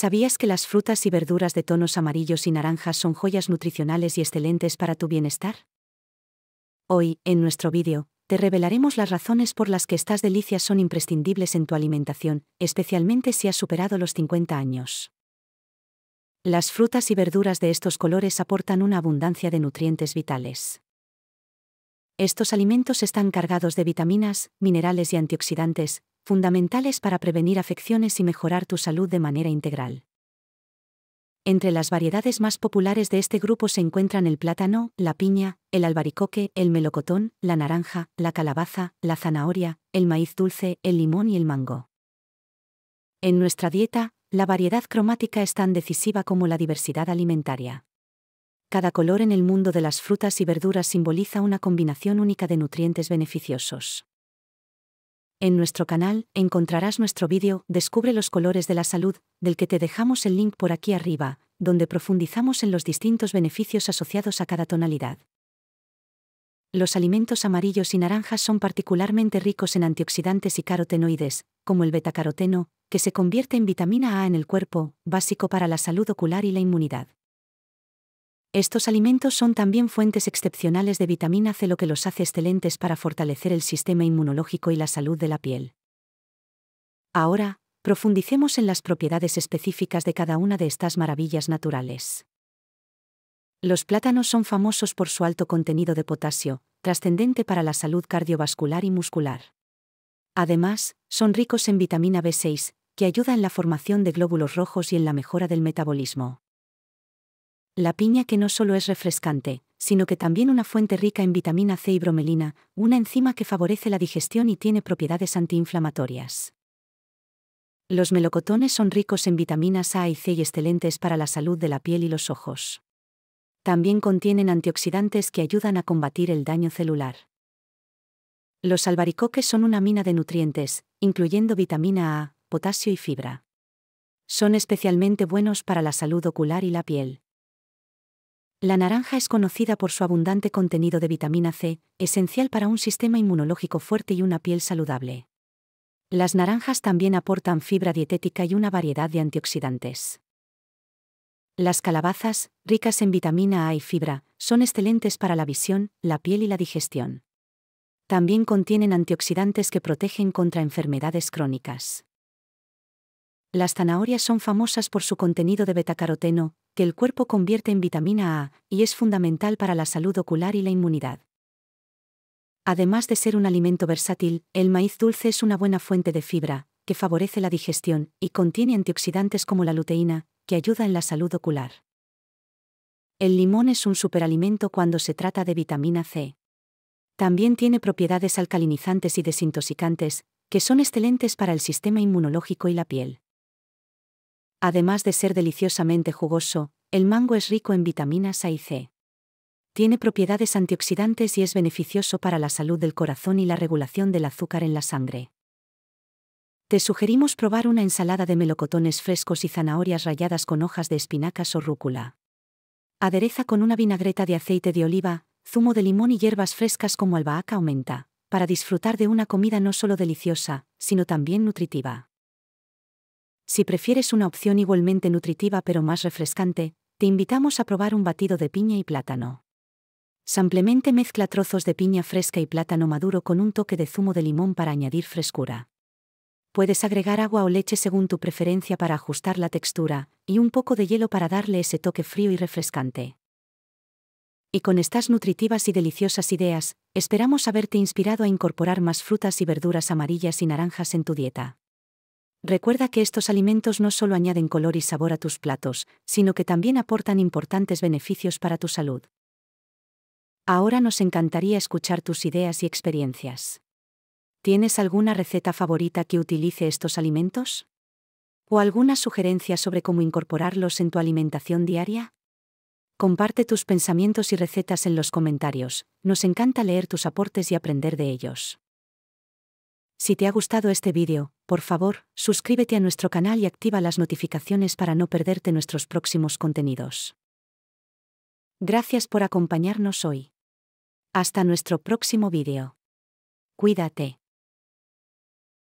¿Sabías que las frutas y verduras de tonos amarillos y naranjas son joyas nutricionales y excelentes para tu bienestar? Hoy, en nuestro vídeo, te revelaremos las razones por las que estas delicias son imprescindibles en tu alimentación, especialmente si has superado los 50 años. Las frutas y verduras de estos colores aportan una abundancia de nutrientes vitales. Estos alimentos están cargados de vitaminas, minerales y antioxidantes, fundamentales para prevenir afecciones y mejorar tu salud de manera integral. Entre las variedades más populares de este grupo se encuentran el plátano, la piña, el albaricoque, el melocotón, la naranja, la calabaza, la zanahoria, el maíz dulce, el limón y el mango. En nuestra dieta, la variedad cromática es tan decisiva como la diversidad alimentaria. Cada color en el mundo de las frutas y verduras simboliza una combinación única de nutrientes beneficiosos. En nuestro canal encontrarás nuestro vídeo Descubre los colores de la salud, del que te dejamos el link por aquí arriba, donde profundizamos en los distintos beneficios asociados a cada tonalidad. Los alimentos amarillos y naranjas son particularmente ricos en antioxidantes y carotenoides, como el betacaroteno, que se convierte en vitamina A en el cuerpo, básico para la salud ocular y la inmunidad. Estos alimentos son también fuentes excepcionales de vitamina C, lo que los hace excelentes para fortalecer el sistema inmunológico y la salud de la piel. Ahora, profundicemos en las propiedades específicas de cada una de estas maravillas naturales. Los plátanos son famosos por su alto contenido de potasio, trascendente para la salud cardiovascular y muscular. Además, son ricos en vitamina B6, que ayuda en la formación de glóbulos rojos y en la mejora del metabolismo. La piña que no solo es refrescante, sino que también una fuente rica en vitamina C y bromelina, una enzima que favorece la digestión y tiene propiedades antiinflamatorias. Los melocotones son ricos en vitaminas A y C y excelentes para la salud de la piel y los ojos. También contienen antioxidantes que ayudan a combatir el daño celular. Los albaricoques son una mina de nutrientes, incluyendo vitamina A, potasio y fibra. Son especialmente buenos para la salud ocular y la piel. La naranja es conocida por su abundante contenido de vitamina C, esencial para un sistema inmunológico fuerte y una piel saludable. Las naranjas también aportan fibra dietética y una variedad de antioxidantes. Las calabazas, ricas en vitamina A y fibra, son excelentes para la visión, la piel y la digestión. También contienen antioxidantes que protegen contra enfermedades crónicas. Las zanahorias son famosas por su contenido de betacaroteno, que el cuerpo convierte en vitamina A y es fundamental para la salud ocular y la inmunidad. Además de ser un alimento versátil, el maíz dulce es una buena fuente de fibra, que favorece la digestión y contiene antioxidantes como la luteína, que ayuda en la salud ocular. El limón es un superalimento cuando se trata de vitamina C. También tiene propiedades alcalinizantes y desintoxicantes, que son excelentes para el sistema inmunológico y la piel. Además de ser deliciosamente jugoso, el mango es rico en vitaminas A y C. Tiene propiedades antioxidantes y es beneficioso para la salud del corazón y la regulación del azúcar en la sangre. Te sugerimos probar una ensalada de melocotones frescos y zanahorias ralladas con hojas de espinacas o rúcula. Adereza con una vinagreta de aceite de oliva, zumo de limón y hierbas frescas como albahaca aumenta, para disfrutar de una comida no solo deliciosa, sino también nutritiva. Si prefieres una opción igualmente nutritiva pero más refrescante, te invitamos a probar un batido de piña y plátano. Simplemente mezcla trozos de piña fresca y plátano maduro con un toque de zumo de limón para añadir frescura. Puedes agregar agua o leche según tu preferencia para ajustar la textura, y un poco de hielo para darle ese toque frío y refrescante. Y con estas nutritivas y deliciosas ideas, esperamos haberte inspirado a incorporar más frutas y verduras amarillas y naranjas en tu dieta. Recuerda que estos alimentos no solo añaden color y sabor a tus platos, sino que también aportan importantes beneficios para tu salud. Ahora nos encantaría escuchar tus ideas y experiencias. ¿Tienes alguna receta favorita que utilice estos alimentos? ¿O alguna sugerencia sobre cómo incorporarlos en tu alimentación diaria? Comparte tus pensamientos y recetas en los comentarios, nos encanta leer tus aportes y aprender de ellos. Si te ha gustado este vídeo, por favor, suscríbete a nuestro canal y activa las notificaciones para no perderte nuestros próximos contenidos. Gracias por acompañarnos hoy. Hasta nuestro próximo vídeo. Cuídate.